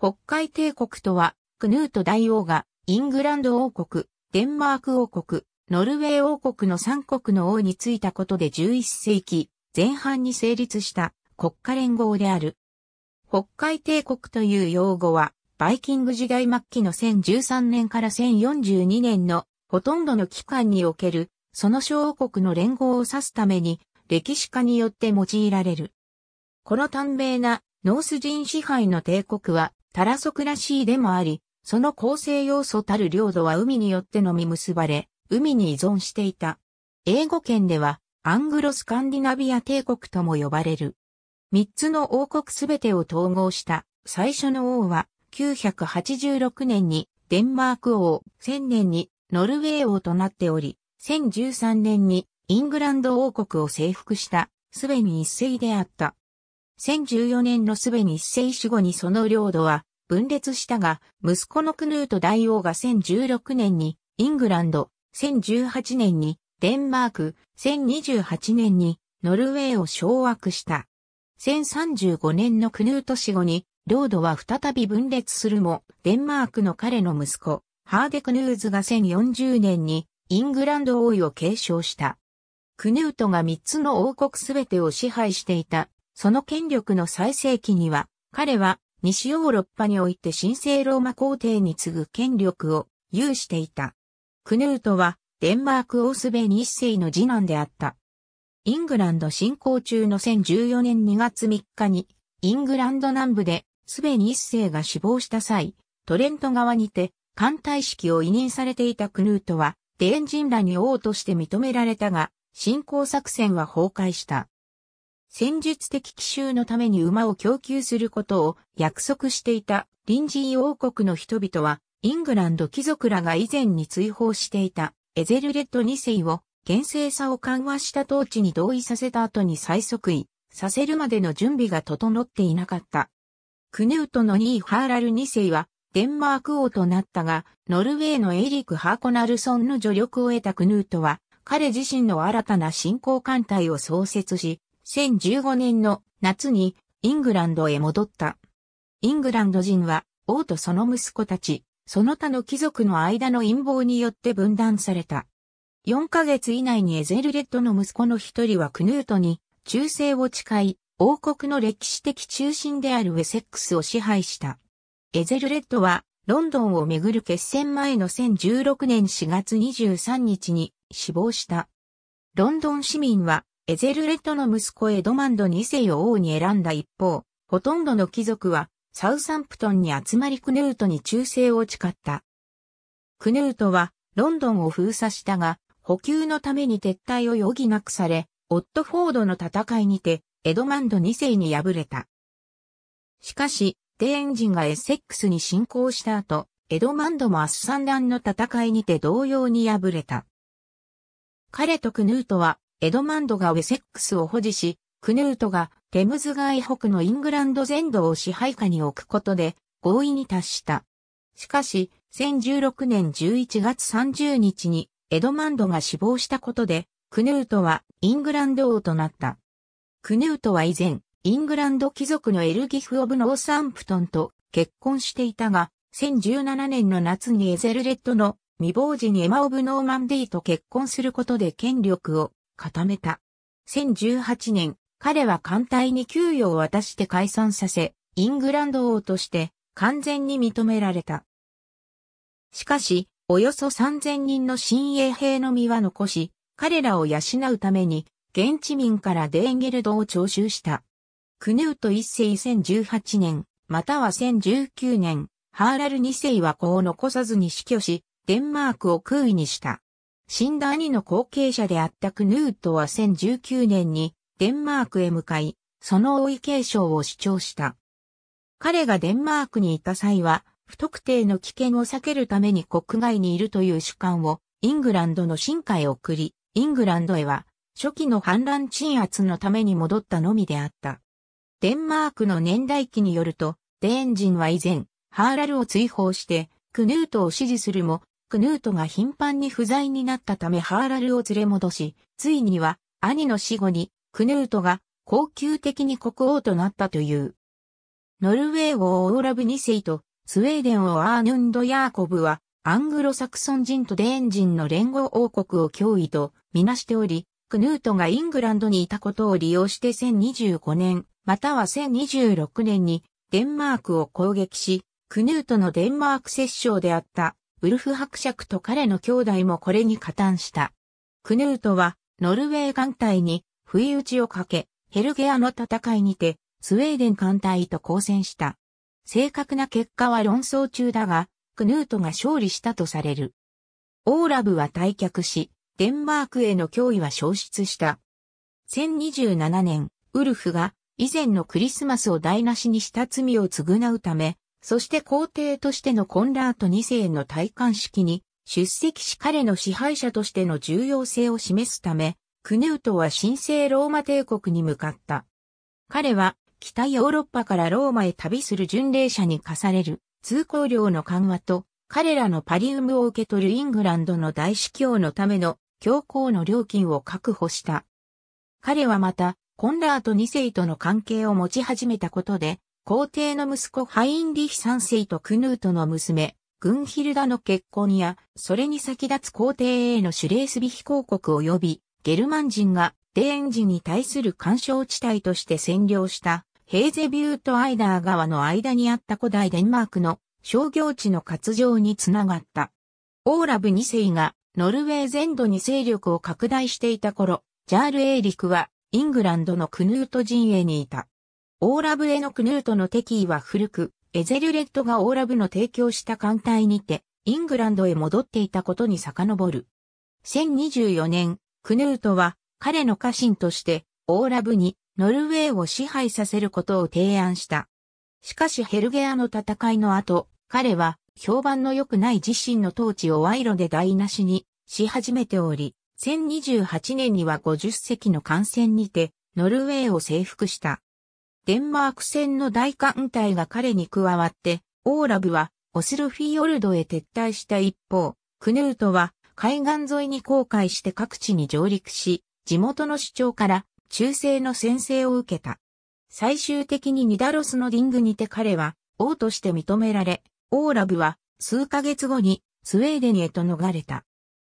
北海帝国とは、クヌート大王が、イングランド王国、デンマーク王国、ノルウェー王国の3国の王についたことで11世紀前半に成立した国家連合である。北海帝国という用語は、バイキング時代末期の1013年から1042年のほとんどの期間における、その小王国の連合を指すために、歴史家によって用いられる。この短命なノース人支配の帝国は、タラソクラシーでもあり、その構成要素たる領土は海によってのみ結ばれ、海に依存していた。英語圏では、アングロスカンディナビア帝国とも呼ばれる。三つの王国すべてを統合した最初の王は、986年にデンマーク王、1000年にノルウェー王となっており、1013年にイングランド王国を征服したスベニ一世であった。1014年のスベニ一世死後にその領土は分裂したが、息子のクヌート大王が1016年にイングランド、1018年にデンマーク、1028年にノルウェーを掌握した。1035年のクヌート死後に、ロードは再び分裂するも、デンマークの彼の息子、ハーデクヌーズが1040年にイングランド王位を継承した。クヌートが3つの王国すべてを支配していた、その権力の最盛期には、彼は西ヨーロッパにおいて神聖ローマ皇帝に次ぐ権力を有していた。クヌートはデンマークオースベニ一世の次男であった。イングランド侵攻中の1014年2月3日に、イングランド南部でスベニ一世が死亡した際、トレント側にて艦隊式を委任されていたクヌートは、デーン人らに王として認められたが、侵攻作戦は崩壊した。戦術的奇襲のために馬を供給することを約束していた臨時王国の人々は、イングランド貴族らが以前に追放していたエゼルレッド2世を厳正さを緩和した統治に同意させた後に再即位させるまでの準備が整っていなかった。クヌートの2位ハーラル2世はデンマーク王となったが、ノルウェーのエリク・ハーコナルソンの助力を得たクヌートは、彼自身の新たな信仰艦隊を創設し、1 0 1 5年の夏にイングランドへ戻った。イングランド人は王とその息子たち、その他の貴族の間の陰謀によって分断された。4ヶ月以内にエゼルレッドの息子の一人はクヌートに忠誠を誓い、王国の歴史的中心であるウェセックスを支配した。エゼルレッドはロンドンをめぐる決戦前の1 0 1 6年4月23日に死亡した。ロンドン市民はエゼルレッの息子エドマンド2世を王に選んだ一方、ほとんどの貴族はサウサンプトンに集まりクヌートに忠誠を誓った。クヌートはロンドンを封鎖したが、補給のために撤退を余儀なくされ、オットフォードの戦いにて、エドマンド2世に敗れた。しかし、デエンジンがエセックスに侵攻した後、エドマンドもアスサンダンの戦いにて同様に敗れた。彼とクヌートはエドマンドがウェセックスを保持し、クヌートがテムズ街北のイングランド全土を支配下に置くことで合意に達した。しかし、1016年11月30日にエドマンドが死亡したことで、クヌートはイングランド王となった。クヌートは以前、イングランド貴族のエルギフ・オブ・ノーサンプトンと結婚していたが、1017年の夏にエゼルレッドの未亡人エマ・オブ・ノーマンディと結婚することで権力を固めた。1 0 1 8年、彼は艦隊に給与を渡して解散させ、イングランド王として完全に認められた。しかし、およそ3000人の新衛兵の身は残し、彼らを養うために、現地民からデーゲルドを徴収した。クヌート一世2018年、または1019年、ハーラル二世は子を残さずに死去し、デンマークを空位にした。死んだ兄の後継者であったクヌートは1019年にデンマークへ向かい、その王位継承を主張した。彼がデンマークにいた際は、不特定の危険を避けるために国外にいるという主観をイングランドの進化へ送り、イングランドへは初期の反乱鎮圧のために戻ったのみであった。デンマークの年代記によると、デーン人は以前、ハーラルを追放して、クヌートを支持するも、クヌートが頻繁に不在になったためハーラルを連れ戻し、ついには兄の死後にクヌートが恒久的に国王となったという。ノルウェー王オーラブ2世とスウェーデン王アーヌンド・ヤーコブはアングロサクソン人とデーン人の連合王国を脅威とみなしており、クヌートがイングランドにいたことを利用して1025年、または1026年にデンマークを攻撃し、クヌートのデンマーク摂政であったウルフ伯爵と彼の兄弟もこれに加担した。クヌートは、ノルウェー艦隊に、不意打ちをかけ、ヘルゲアの戦いにて、スウェーデン艦隊と交戦した。正確な結果は論争中だが、クヌートが勝利したとされる。オーラブは退却し、デンマークへの脅威は消失した。1027年、ウルフが以前のクリスマスを台無しにした罪を償うため、そして皇帝としてのコンラート2世の戴冠式に出席し彼の支配者としての重要性を示すため、クヌートは神聖ローマ帝国に向かった。彼は北ヨーロッパからローマへ旅する巡礼者に課される通行料の緩和と彼らのパリウムを受け取るイングランドの大司教のための教皇の料金を確保した。彼はまたコンラート2世との関係を持ち始めたことで皇帝の息子ハインリヒ三世とクヌートの娘、グンヒルダの結婚や、それに先立つ皇帝へのシュレースビヒ公国及び、ゲルマン人がデーン人に対する干渉地帯として占領したヘーゼビュートアイダー川の間にあった古代デンマークの商業地の活用につながった。オーラブ2世がノルウェー全土に勢力を拡大していた頃、ジャール・エーリクはイングランドのクヌート陣営にいた。オーラブへのクヌートの敵意は古く、エゼルレッドがオーラブの提供した艦隊にて、イングランドへ戻っていたことに遡る。1024年、クヌートは彼の家臣としてオーラブにノルウェーを支配させることを提案した。しかしヘルゲアの戦いの後、彼は評判の良くない自身の統治を賄賂で台無しにし始めており、1028年には50隻の艦船にてノルウェーを征服した。デンマーク戦の大艦隊が彼に加わって、オーラブはオスルフィヨルドへ撤退した一方、クヌートは海岸沿いに航海して各地に上陸し、地元の主張から中世の先制を受けた。最終的にニダロスのリングにて彼は王として認められ、オーラブは数ヶ月後にスウェーデンへと逃れた。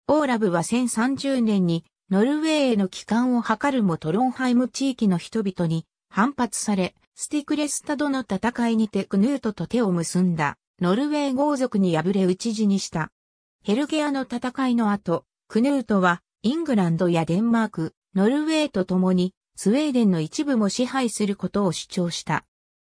オーラブは1030年にノルウェーへの帰還を図るもトロンハイム地域の人々に反発され、スティクレスタドの戦いにてクヌートと手を結んだ、ノルウェー豪族に敗れ討ち死にした。ヘルゲアの戦いの後、クヌートは、イングランドやデンマーク、ノルウェーと共に、スウェーデンの一部も支配することを主張した。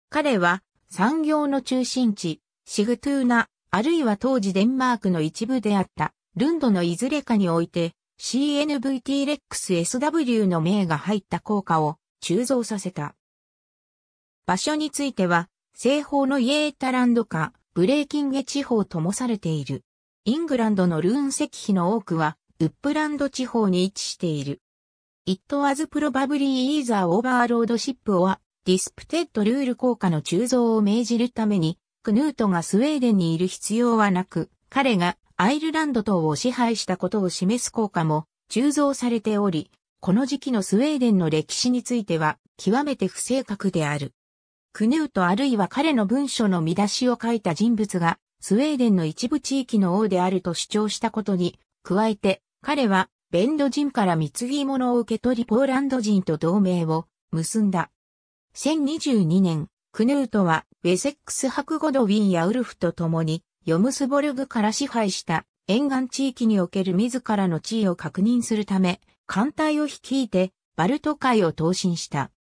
彼は、産業の中心地、シグトゥーナ、あるいは当時デンマークの一部であった、ルンドのいずれかにおいて、c n v t レックス SW の名が入った効果を鋳造させた。場所については、西方のイエータランドか、ブレーキンゲ地方ともされている。イングランドのルーン石碑の多くは、ウップランド地方に位置している。It was probably either o v e r l o a d s h i p or disputed rule 効果の鋳造を命じるために、クヌートがスウェーデンにいる必要はなく、彼がアイルランド等を支配したことを示す効果も鋳造されており、この時期のスウェーデンの歴史については極めて不正確である。クヌートあるいは彼の文書の見出しを書いた人物がスウェーデンの一部地域の王であると主張したことに、加えて彼はベンド人から貢ぎ物を受け取りポーランド人と同盟を結んだ。1022年、クヌートはウェセックス博語ドウィンやウルフと共にヨムスボルグから支配した沿岸地域における自らの地位を確認するため、艦隊を率いてバルト海を投進した。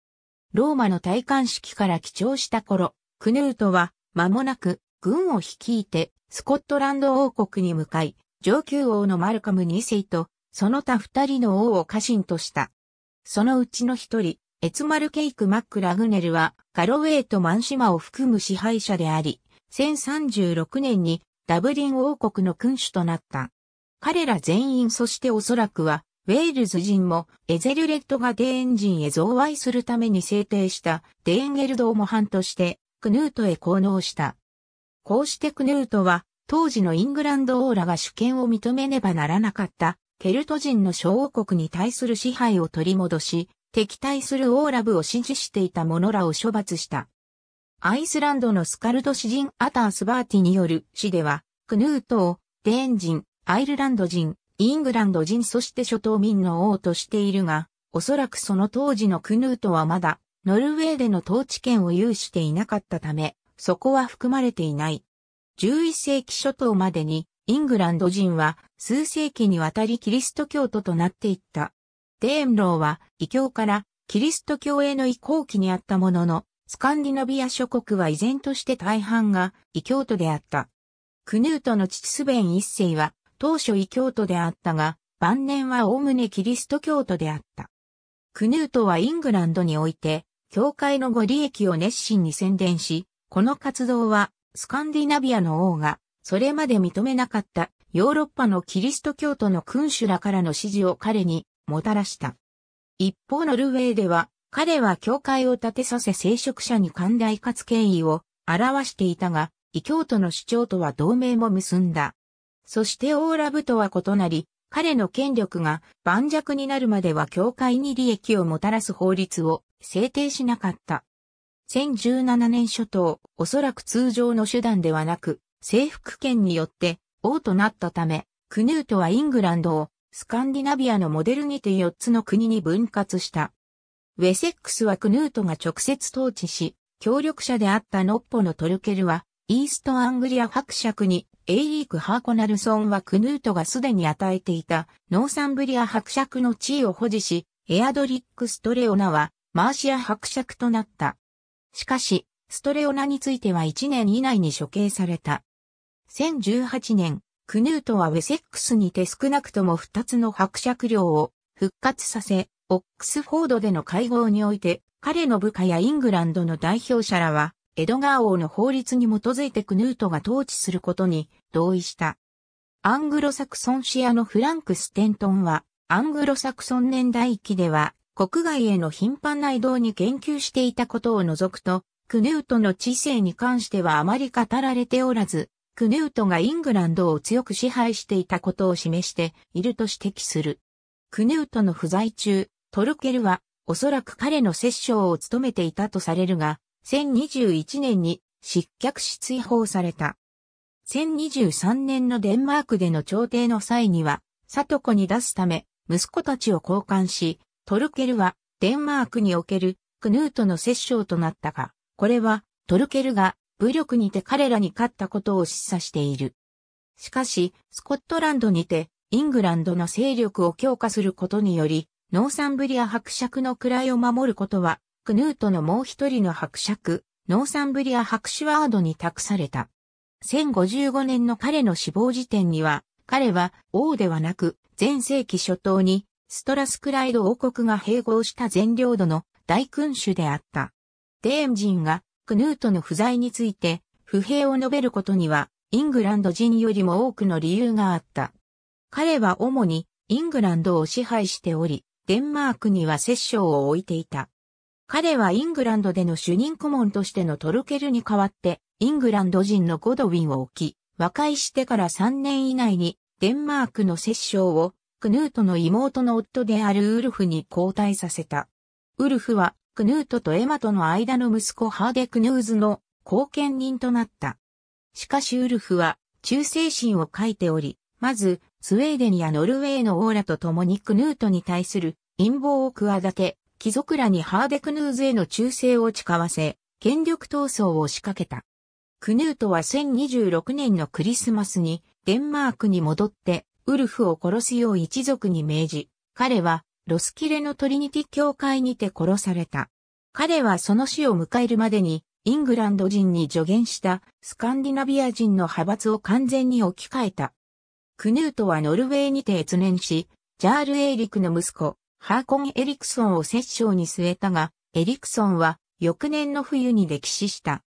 ローマの戴冠式から帰朝した頃、クヌートは間もなく軍を率いてスコットランド王国に向かい、上級王のマルカム2世とその他二人の王を家臣とした。そのうちの一人、エツマルケイク・マック・ラグネルはガロウェイとマンシマを含む支配者であり、1036年にダブリン王国の君主となった。彼ら全員そしておそらくはウェールズ人もエゼルレッドがデーン人へ贈賄するために制定したデーンゲルドを模範としてクヌートへ奉納した。こうしてクヌートは当時のイングランド王らが主権を認めねばならなかったケルト人の小王国に対する支配を取り戻し、敵対するオーラブを支持していた者らを処罰した。アイスランドのスカルド詩人アタースバーティによる詩では、クヌートを、デーン人、アイルランド人、イングランド人そして諸島民の王としているが、おそらくその当時のクヌートはまだ、ノルウェーでの統治権を有していなかったため、そこは含まれていない。11世紀初頭までに、イングランド人は数世紀にわたりキリスト教徒となっていった。デーンローは異教からキリスト教への移行期にあったものの、スカンディナビア諸国は依然として大半が異教徒であった。クヌートの父スベン一世は当初異教徒であったが、晩年はおおむねキリスト教徒であった。クヌートはイングランドにおいて、教会のご利益を熱心に宣伝し、この活動は、スカンディナビアの王が、それまで認めなかったヨーロッパのキリスト教徒の君主らからの支持を彼にもたらした。一方ノルウェーでは、彼は教会を建てさせ聖職者に寛大かつ権威を表していたが、異教徒の主張とは同盟も結んだ。そしてオーラブとは異なり、彼の権力が盤石になるまでは教会に利益をもたらす法律を制定しなかった。1017年初頭、おそらく通常の手段ではなく、征服権によって王となったため、クヌートはイングランドをスカンディナビアのモデルにて4つの国に分割した。ウェセックスはクヌートが直接統治し、協力者であったノッポのトルケルは、イーストアングリア伯爵にエイリーク・ハーコナルソンはクヌートがすでに与えていたノーサンブリア伯爵の地位を保持し、エアドリック・ストレオナはマーシア伯爵となった。しかし、ストレオナについては1年以内に処刑された。1018年、クヌートはウェセックスにて少なくとも2つの伯爵領を復活させ、オックスフォードでの会合において、彼の部下やイングランドの代表者らは、エドガー王の法律に基づいてクヌートが統治することに同意した。アングロサクソンシアのフランク・ステントンは、アングロサクソン年代期では、国外への頻繁な移動に言及していたことを除くと、クヌートの知性に関してはあまり語られておらず、クヌートがイングランドを強く支配していたことを示していると指摘する。クヌートの不在中、トルケルはおそらく彼の摂政を務めていたとされるが、1021年に失脚し追放された。1023年のデンマークでの朝廷の際には、里子に出すため、息子たちを交換し、トルケルはデンマークにおけるクヌートの摂政となったが、これはトルケルが武力にて彼らに勝ったことを示唆している。しかし、スコットランドにてイングランドの勢力を強化することにより、ノーサンブリア伯爵の位を守ることは、クヌートのもう一人の伯爵、ノーサンブリア伯爵ワードに託された。1055年の彼の死亡時点には、彼は王ではなく、前世紀初頭に、ストラスクライド王国が併合した全領土の大君主であった。デーン人がクヌートの不在について不平を述べることにはイングランド人よりも多くの理由があった。彼は主にイングランドを支配しており、デンマークには摂政を置いていた。彼はイングランドでの主任顧問としてのトルケルに代わってイングランド人のゴドウィンを置き、和解してから3年以内にデンマークの摂政をクヌートの妹の夫であるウルフに交代させた。ウルフはクヌートとエマとの間の息子ハーデ・クヌーズの後見人となった。しかしウルフは忠誠心を書いており、まずスウェーデンやノルウェーのオーラと共にクヌートに対する陰謀を企て、貴族らにハーデ・クヌーズへの忠誠を誓わせ、権力闘争を仕掛けた。クヌートは1026年のクリスマスにデンマークに戻ってウルフを殺すよう一族に命じ、彼はロスキレのトリニティ教会にて殺された。彼はその死を迎えるまでにイングランド人に助言したスカンディナビア人の派閥を完全に置き換えた。クヌートはノルウェーにて越年し、ジャール・エイリクの息子、ハーコン・エリクソンを摂政に据えたが、エリクソンは翌年の冬に歴史した。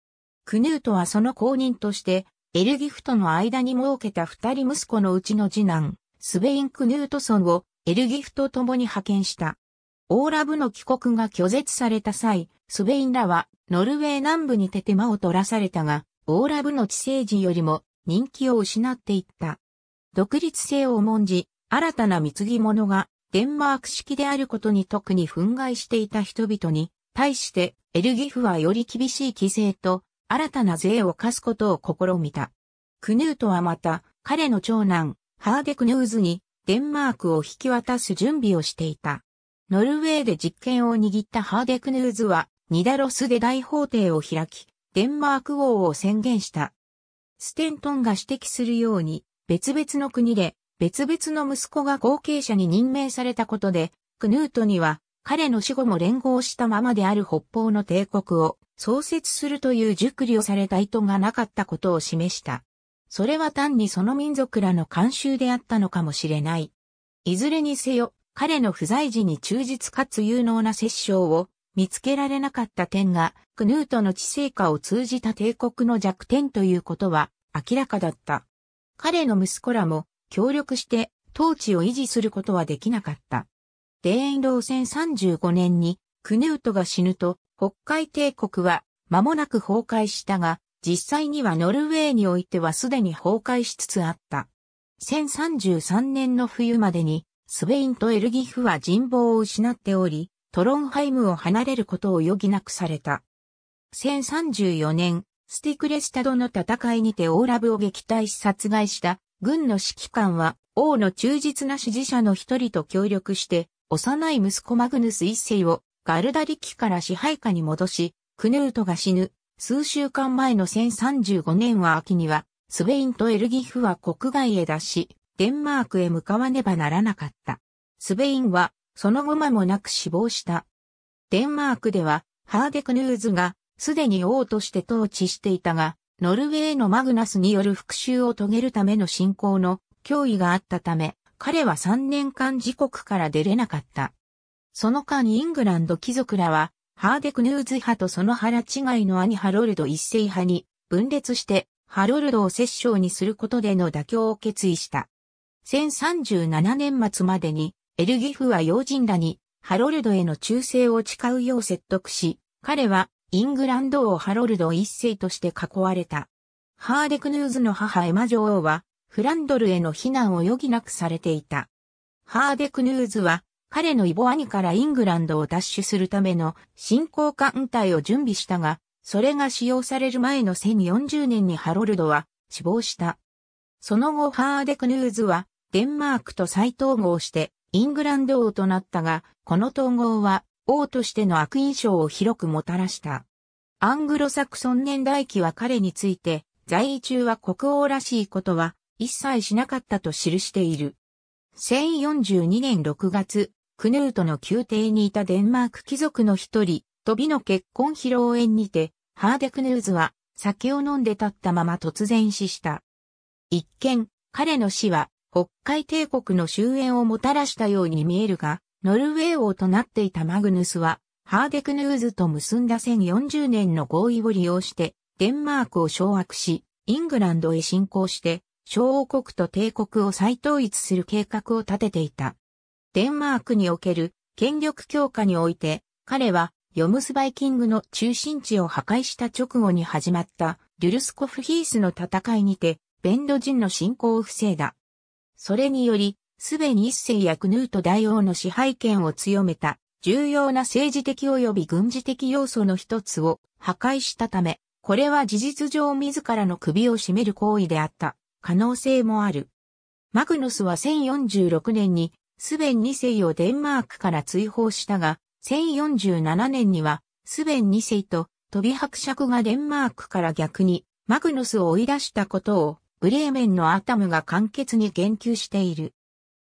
クヌートはその後任として、エルギフとの間に設けた二人息子のうちの次男、スベイン・クヌートソンをエルギフと共に派遣した。オーラブの帰国が拒絶された際、スベインらはノルウェー南部にテて間を取らされたが、オーラブの知性人よりも人気を失っていった。独立性を重んじ、新たな貢ぎ物がデンマーク式であることに特に憤慨していた人々に対してエルギフはより厳しい規制と新たな税を課すことを試みた。クヌートはまた、彼の長男、ハーデクヌーズに、デンマークを引き渡す準備をしていた。ノルウェーで実権を握ったハーデクヌーズは、ニダロスで大法廷を開き、デンマーク王を宣言した。ステントンが指摘するように、別々の国で、別々の息子が後継者に任命されたことで、クヌートには、彼の死後も連合したままである北方の帝国を、創設するという熟慮された意図がなかったことを示した。それは単にその民族らの慣習であったのかもしれない。いずれにせよ、彼の不在時に忠実かつ有能な摂政を見つけられなかった点が、クヌートの知性化を通じた帝国の弱点ということは明らかだった。彼の息子らも協力して統治を維持することはできなかった。デーンロ35年にクヌートが死ぬと北海帝国は間もなく崩壊したが、実際にはノルウェーにおいてはすでに崩壊しつつあった。1033年の冬までに、スベインとエルギフは人望を失っており、トロンハイムを離れることを余儀なくされた。1034年、スティクレスタドの戦いにてオーラブを撃退し殺害した軍の指揮官は王の忠実な支持者の一人と協力して幼い息子マグヌス一世をガルダリキから支配下に戻し、クヌートが死ぬ、数週間前の1035年は秋には、スベインとエルギフは国外へ出し、デンマークへ向かわねばならなかった。スベインは、その後間もなく死亡した。デンマークでは、ハーデクヌーズが、すでに王として統治していたが、ノルウェーのマグナスによる復讐を遂げるための侵攻の脅威があったため、彼は3年間自国から出れなかった。その間イングランド貴族らは、ハーデクヌーズ派とその腹違いの兄ハロルド一世派に分裂して、ハロルドを摂政にすることでの妥協を決意した。1037年末までに、エルギフは要人らに、ハロルドへの忠誠を誓うよう説得し、彼は、イングランド王ハロルド一世として囲われた。ハーデクヌーズの母エマ女王は、フランドルへの避難を余儀なくされていた。ハーデクヌーズは、彼のイボ兄からイングランドを奪取するための進行艦隊を準備したが、それが使用される前の1040年にハロルドは死亡した。その後ハーデクヌーズはデンマークと再統合してイングランド王となったが、この統合は王としての悪印象を広くもたらした。アングロサクソン年代記は彼について、在位中は国王らしいことは一切しなかったと記している。1042年6月、クヌートの宮廷にいたデンマーク貴族の一人、トビの結婚披露宴にて、ハーデクヌーズは酒を飲んで立ったまま突然死した。一見、彼の死は北海帝国の終焉をもたらしたように見えるが、ノルウェー王となっていたマグヌスは、ハーデクヌーズと結んだ1040年の合意を利用して、デンマークを掌握し、イングランドへ侵攻して、小王国と帝国を再統一する計画を立てていた。デンマークにおける権力強化において、彼はヨムスバイキングの中心地を破壊した直後に始まったデュルスコフヒースの戦いにて、ベンド人の侵攻を防いだ。それにより、すでに一世やクヌート大王の支配権を強めた、重要な政治的及び軍事的要素の一つを破壊したため、これは事実上自らの首を絞める行為であった可能性もある。マグノスは1046年にスベン2世をデンマークから追放したが、1047年には、スベン2世とトビ伯爵がデンマークから逆にマグヌスを追い出したことをブレーメンのアタムが簡潔に言及している。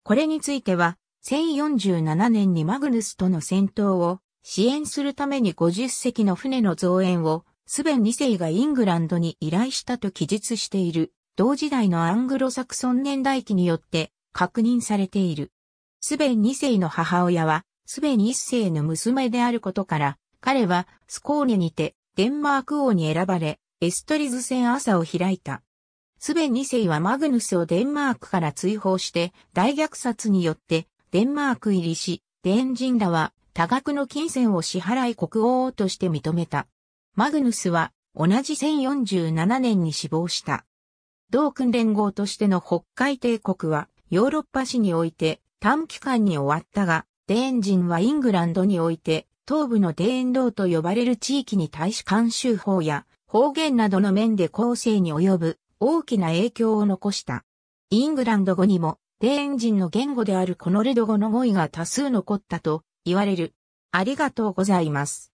これについては、1047年にマグヌスとの戦闘を支援するために50隻の船の増援をスベン2世がイングランドに依頼したと記述している同時代のアングロサクソン年代記によって確認されている。スベン2世の母親は、スベン1世の娘であることから、彼はスコーネにてデンマーク王に選ばれ、エストリズ戦朝を開いた。スベン2世はマグヌスをデンマークから追放して大虐殺によってデンマーク入りし、デン人らは多額の金銭を支払い国王として認めた。マグヌスは同じ1047年に死亡した。同訓連合としての北海帝国はヨーロッパ史において短期間に終わったが、デーン人はイングランドにおいて、東部のデーン道と呼ばれる地域に対し慣習法や方言などの面で後世に及ぶ大きな影響を残した。イングランド語にも、デーン人の言語であるこのレド語の語彙が多数残ったと言われる。ありがとうございます。